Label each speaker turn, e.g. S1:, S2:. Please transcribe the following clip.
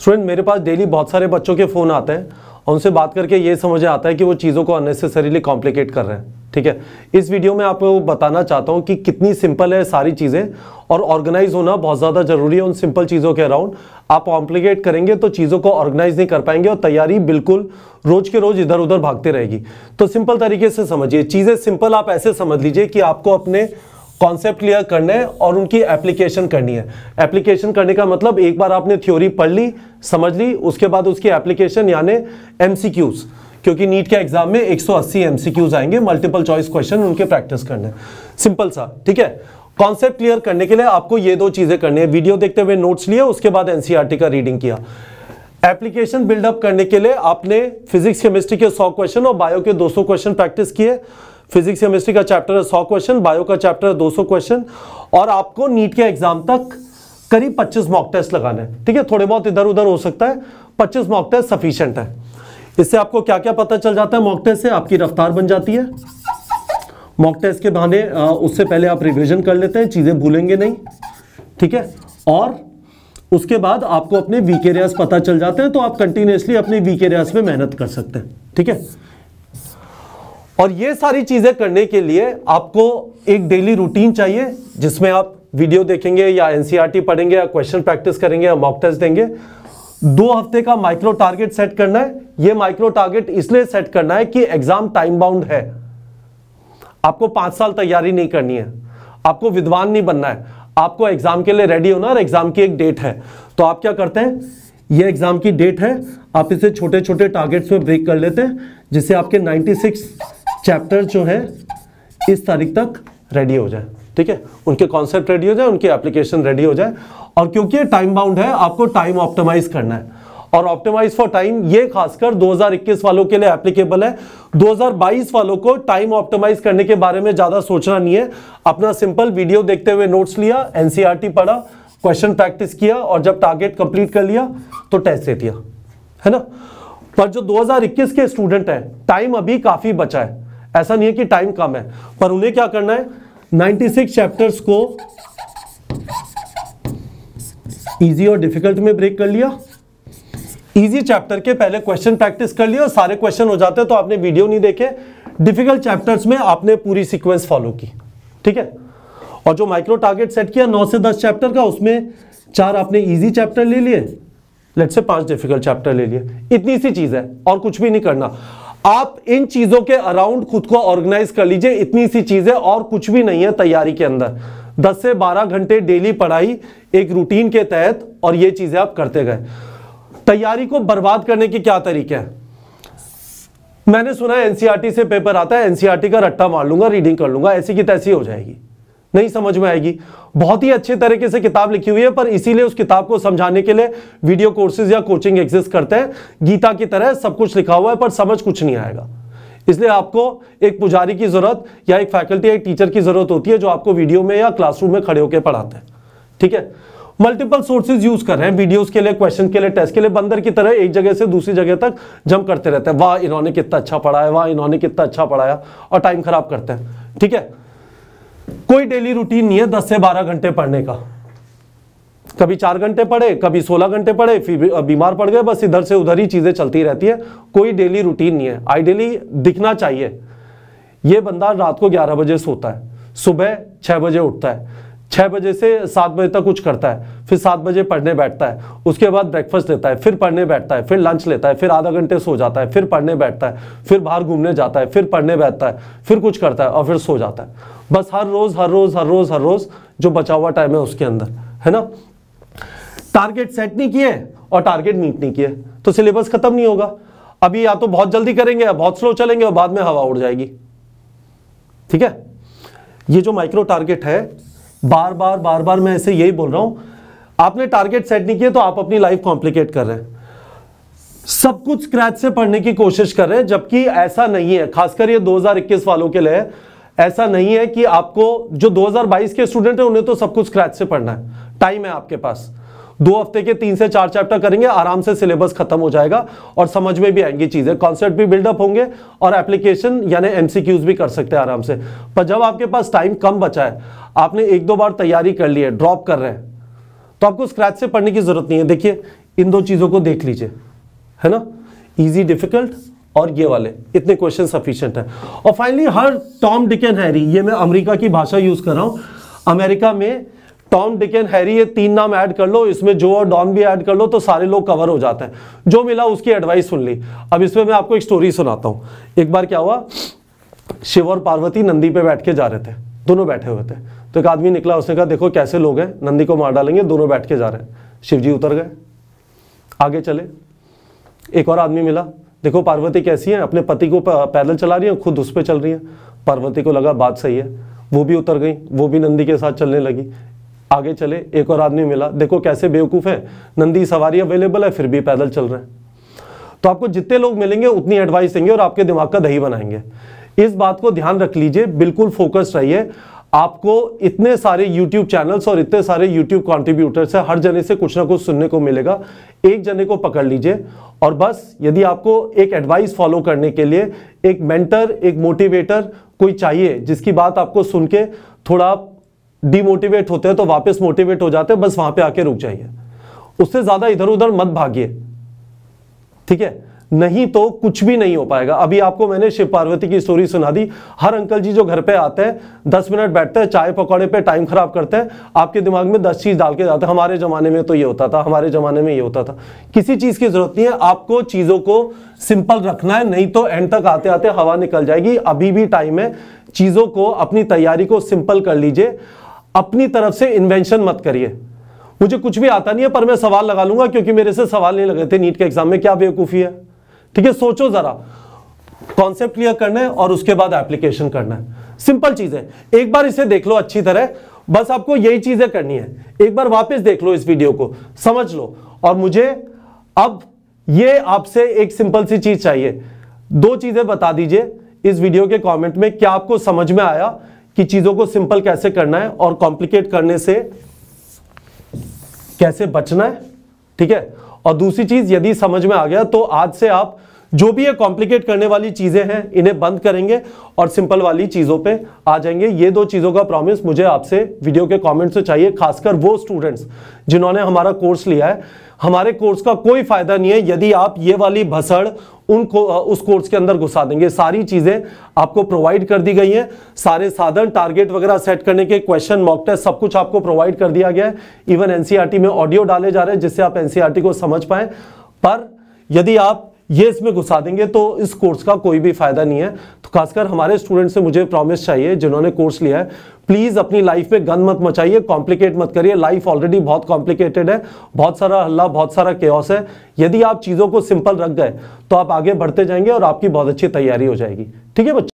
S1: student मेरे पास daily बहुत सारे बच्चों के फ़ोन आते हैं और उनसे बात करके ये समझ आता है कि वो चीज़ों को अननेसेसरीली कॉम्प्लिकेट कर रहे हैं ठीक है इस वीडियो में आपको बताना चाहता हूँ कि कितनी सिंपल है सारी चीज़ें और ऑर्गेनाइज होना बहुत ज़्यादा ज़रूरी है उन सिंपल चीज़ों के अराउंड आप कॉम्प्लिकेट करेंगे तो चीज़ों को ऑर्गेनाइज नहीं कर पाएंगे और तैयारी बिल्कुल रोज के रोज इधर उधर भागते रहेगी तो सिंपल तरीके से समझिए चीज़ें सिंपल आप ऐसे समझ लीजिए कि आपको अपने कॉन्सेप्ट क्लियर करने हैं और उनकी एप्लीकेशन करनी है एप्लीकेशन करने का मतलब एक बार आपने थ्योरी पढ़ ली समझ ली उसके बाद उसकी एप्लीकेशन यानी एमसीक्यूज़ क्योंकि नीट के एग्जाम में 180 एमसीक्यूज आएंगे मल्टीपल चॉइस क्वेश्चन उनके प्रैक्टिस करने सिंपल सा ठीक है कॉन्सेप्ट क्लियर करने के लिए आपको ये दो चीजें करनी है वीडियो देखते हुए नोट्स लिए उसके बाद एनसीआरटी e का रीडिंग किया एप्लीकेशन बिल्डअप करने के लिए आपने फिजिक्स केमिस्ट्री के 100 क्वेश्चन और बायो के 200 क्वेश्चन प्रैक्टिस किए फिजिक्स केमिस्ट्री का चैप्टर है सौ क्वेश्चन बायो का चैप्टर है दो क्वेश्चन और आपको नीट के एग्जाम तक करीब 25 मॉक टेस्ट लगाना है ठीक है थोड़े बहुत इधर उधर हो सकता है 25 मॉक टेस्ट सफिशियंट है इससे आपको क्या क्या पता चल जाता है मॉक टेस्ट से आपकी रफ्तार बन जाती है मॉक टेस्ट के बहाने उससे पहले आप रिविजन कर लेते हैं चीज़ें भूलेंगे नहीं ठीक है और उसके बाद आपको अपने वीक एरियाज पता चल जाते हैं तो आप कंटिन्यूसली अपने वीक एरियाज में मेहनत कर सकते हैं ठीक है और ये सारी चीज़ें करने के लिए आपको एक डेली रूटीन चाहिए जिसमें आप वीडियो देखेंगे या एनसीईआरटी e पढ़ेंगे या क्वेश्चन प्रैक्टिस करेंगे या मॉक टेस्ट देंगे दो हफ्ते का माइक्रो टारगेट सेट करना है ये माइक्रो टारगेट इसलिए सेट करना है कि एग्जाम टाइम बाउंड है आपको पांच साल तैयारी नहीं करनी है आपको विद्वान नहीं बनना है आपको एग्जाम के लिए रेडी होना और एग्जाम की एक डेट है तो आप क्या करते हैं ये एग्जाम की डेट है आप इसे छोटे छोटे टारगेट्स में ब्रेक कर लेते हैं जिससे आपके 96 चैप्टर जो है इस तारीख तक रेडी हो जाए ठीक है उनके कॉन्सेप्ट रेडी हो जाए उनकी एप्लीकेशन रेडी हो जाए और क्योंकि ये टाइम बाउंड है आपको टाइम ऑप्टिमाइज करना है और ऑप्टिमाइज फॉर टाइम ये खासकर 2021 वालों के लिए एप्लीकेबल है 2022 वालों को टाइम ऑप्टिमाइज करने के बारे में ज्यादा सोचना नहीं है अपना सिंपल वीडियो देखते हुए नोट्स लिया एनसीईआरटी e पढ़ा क्वेश्चन प्रैक्टिस किया और जब टारगेट कंप्लीट कर लिया तो टेस्ट दे दिया है ना पर जो 2021 के स्टूडेंट हैं टाइम अभी काफी बचा है ऐसा नहीं है कि टाइम कम है पर उन्हें क्या करना है 96 चैप्टर्स को इजी और डिफिकल्ट में ब्रेक कर लिया इजी चैप्टर के पहले क्वेश्चन प्रैक्टिस कर लिया और सारे क्वेश्चन हो जाते हैं तो आपने वीडियो नहीं देखे डिफिकल्ट चैप्टर्स में आपने पूरी सीक्वेंस फॉलो की ठीक है और जो माइक्रो टारगेट सेट किया नौ से दस चैप्टर का उसमें चार आपने इजी चैप्टर ले लिए लेट से पांच डिफिकल्ट चैप्टर ले लिए इतनी सी चीज है और कुछ भी नहीं करना आप इन चीजों के अराउंड खुद को ऑर्गेनाइज कर लीजिए इतनी सी चीजें और कुछ भी नहीं है तैयारी के अंदर 10 से 12 घंटे डेली पढ़ाई एक रूटीन के तहत और ये चीजें आप करते गए तैयारी को बर्बाद करने के क्या तरीके हैं मैंने सुना है एनसीआरटी e से पेपर आता है एनसीआरटी e का रट्टा मार लूंगा रीडिंग कर लूंगा ऐसी की तैसी हो जाएगी नहीं समझ में आएगी बहुत ही अच्छे तरीके से किताब लिखी हुई है पर इसीलिए उस किताब को समझाने के लिए वीडियो कोर्सेज या कोचिंग एग्जिस्ट करते हैं गीता की तरह सब कुछ लिखा हुआ है पर समझ कुछ नहीं आएगा इसलिए आपको एक पुजारी की जरूरत या एक फैकल्टी एक टीचर की जरूरत होती है जो आपको वीडियो में या क्लासरूम में खड़े होकर पढ़ाते हैं ठीक है मल्टीपल सोर्सेज यूज कर रहे हैं वीडियोस के लिए क्वेश्चन के लिए टेस्ट के लिए बंदर की तरह एक जगह से दूसरी जगह तक जंप करते रहते हैं वाह इन्होंने कितना अच्छा पढ़ाया वाह इन्होंने कितना अच्छा पढ़ाया और टाइम खराब करते हैं ठीक है कोई डेली रूटीन नहीं है दस से बारह घंटे पढ़ने का कभी चार घंटे पढ़े कभी सोलह घंटे पढ़े फिर बीमार पड़ गए बस इधर से उधर ही चीजें चलती रहती है कोई डेली रूटीन नहीं है आइडियली दिखना चाहिए यह बंदा रात को ग्यारह बजे सोता है सुबह छह बजे उठता है छः बजे से सात बजे तक कुछ करता है फिर सात बजे पढ़ने बैठता है उसके बाद ब्रेकफास्ट लेता है फिर पढ़ने बैठता है फिर लंच लेता है फिर आधा घंटे सो जाता है फिर पढ़ने बैठता है फिर बाहर घूमने जाता है फिर पढ़ने बैठता है फिर कुछ करता है और फिर सो जाता है बस हर रोज़ हर रोज़ हर रोज़ हर रोज़ जो बचा हुआ टाइम है उसके अंदर है ना टारगेट सेट नहीं किए और टारगेट मीट नहीं किए तो सिलेबस खत्म नहीं होगा अभी या तो बहुत जल्दी करेंगे या बहुत स्लो चलेंगे और बाद में हवा उड़ जाएगी ठीक है ये जो माइक्रो टारगेट है बार बार बार बार मैं ऐसे यही बोल रहा हूं आपने टारगेट सेट नहीं किया तो आप अपनी लाइफ कॉम्प्लिकेट कर रहे हैं सब कुछ स्क्रैच से पढ़ने की कोशिश कर रहे हैं जबकि ऐसा नहीं है खासकर ये 2021 वालों के लिए ऐसा नहीं है कि आपको जो 2022 के स्टूडेंट हैं उन्हें तो सब कुछ स्क्रैच से पढ़ना है टाइम है आपके पास दो हफ्ते के तीन से चार चैप्टर करेंगे आराम से सिलेबस खत्म हो जाएगा और समझ में भी आएंगी चीजें कॉन्सेप्ट भी बिल्डअप होंगे और एप्लीकेशन यानी एमसीक्यूज भी कर सकते हैं आराम से पर जब आपके पास टाइम कम बचा है आपने एक दो बार तैयारी कर ली है ड्रॉप कर रहे हैं तो आपको स्क्रैच से पढ़ने की जरूरत नहीं है देखिए इन दो चीजों को देख लीजिए है ना इजी डिफिकल्ट और ये वाले इतने क्वेश्चन सफिशियंट है और फाइनली हर टॉम डिकेन हैरी ये मैं अमेरिका की भाषा यूज कर रहा हूं अमेरिका में टॉम डिकेन हैरी ये तीन नाम ऐड कर लो इसमें जो और डॉन भी ऐड कर लो तो सारे लोग कवर हो जाते हैं जो मिला उसकी एडवाइस सुन ली अब इसमें मैं आपको एक स्टोरी सुनाता हूँ एक बार क्या हुआ शिव और पार्वती नंदी पे बैठ के जा रहे थे दोनों बैठे हुए थे तो एक आदमी निकला उसने कहा देखो कैसे लोग हैं नंदी को मार डालेंगे दोनों बैठ के जा रहे हैं शिव जी उतर गए आगे चले एक और आदमी मिला देखो पार्वती कैसी है अपने पति को पैदल चला रही है खुद उस पर चल रही है पार्वती को लगा बात सही है वो भी उतर गई वो भी नंदी के साथ चलने लगी आगे चले एक और आदमी मिला देखो कैसे बेवकूफ़ है नंदी सवारी अवेलेबल है फिर भी पैदल चल रहे हैं तो आपको जितने लोग मिलेंगे उतनी एडवाइस देंगे और आपके दिमाग का दही बनाएंगे इस बात को ध्यान रख लीजिए बिल्कुल फोकस रहिए आपको इतने सारे YouTube चैनल्स और इतने सारे YouTube कॉन्ट्रीब्यूटर्स है हर जने से कुछ ना कुछ सुनने को मिलेगा एक जने को पकड़ लीजिए और बस यदि आपको एक एडवाइस फॉलो करने के लिए एक मेंटर एक मोटिवेटर कोई चाहिए जिसकी बात आपको सुन के थोड़ा डिमोटिवेट होते हैं तो वापस मोटिवेट हो जाते हैं बस वहां पे आके रुक जाइए उससे ज्यादा इधर उधर मत भागिए ठीक है नहीं तो कुछ भी नहीं हो पाएगा अभी आपको मैंने शिव पार्वती की स्टोरी सुना दी हर अंकल जी जो घर पे आते हैं दस मिनट बैठते हैं चाय पकौड़े पे टाइम खराब करते हैं आपके दिमाग में दस चीज डाल के जाते हैं हमारे जमाने में तो ये होता था हमारे जमाने में ये होता था किसी चीज की जरूरत नहीं है आपको चीजों को सिंपल रखना है नहीं तो एंड तक आते आते हवा निकल जाएगी अभी भी टाइम है चीजों को अपनी तैयारी को सिंपल कर लीजिए अपनी तरफ से इन्वेंशन मत करिए मुझे कुछ भी आता नहीं है पर मैं सवाल लगा लूंगा क्योंकि मेरे से सवाल नहीं लगे थे नीट के एग्जाम में क्या बेवकूफ़ी है ठीक है सोचो ज़रा कॉन्सेप्ट क्लियर करना है और उसके बाद एप्लीकेशन करना है सिंपल चीज़ है एक बार इसे देख लो अच्छी तरह बस आपको यही चीज़ें करनी है एक बार वापस देख लो इस वीडियो को समझ लो और मुझे अब ये आपसे एक सिंपल सी चीज़ चाहिए दो चीज़ें बता दीजिए इस वीडियो के कमेंट में क्या आपको समझ में आया कि चीज़ों को सिंपल कैसे करना है और कॉम्प्लिकेट करने से कैसे बचना है ठीक है और दूसरी चीज़ यदि समझ में आ गया तो आज से आप जो भी ये कॉम्प्लिकेट करने वाली चीजें हैं इन्हें बंद करेंगे और सिंपल वाली चीजों पे आ जाएंगे ये दो चीजों का प्रॉमिस मुझे आपसे वीडियो के कमेंट से चाहिए खासकर वो स्टूडेंट्स जिन्होंने हमारा कोर्स लिया है हमारे कोर्स का कोई फायदा नहीं है यदि आप ये वाली भसड़ उनको उस कोर्स के अंदर घुसा देंगे सारी चीजें आपको प्रोवाइड कर दी गई हैं सारे साधन टारगेट वगैरह सेट करने के क्वेश्चन मॉक टेस्ट सब कुछ आपको प्रोवाइड कर दिया गया है इवन एनसीआरटी e में ऑडियो डाले जा रहे हैं जिससे आप एनसीआरटी e को समझ पाए पर यदि आप ये इसमें घुसा देंगे तो इस कोर्स का कोई भी फायदा नहीं है तो खासकर हमारे स्टूडेंट से मुझे प्रॉमिस चाहिए जिन्होंने कोर्स लिया है प्लीज़ अपनी लाइफ में गन मत मचाइए कॉम्प्लिकेट मत करिए लाइफ ऑलरेडी बहुत कॉम्प्लिकेटेड है बहुत सारा हल्ला बहुत सारा केयस है यदि आप चीज़ों को सिंपल रख गए तो आप आगे बढ़ते जाएंगे और आपकी बहुत अच्छी तैयारी हो जाएगी ठीक है बच्चे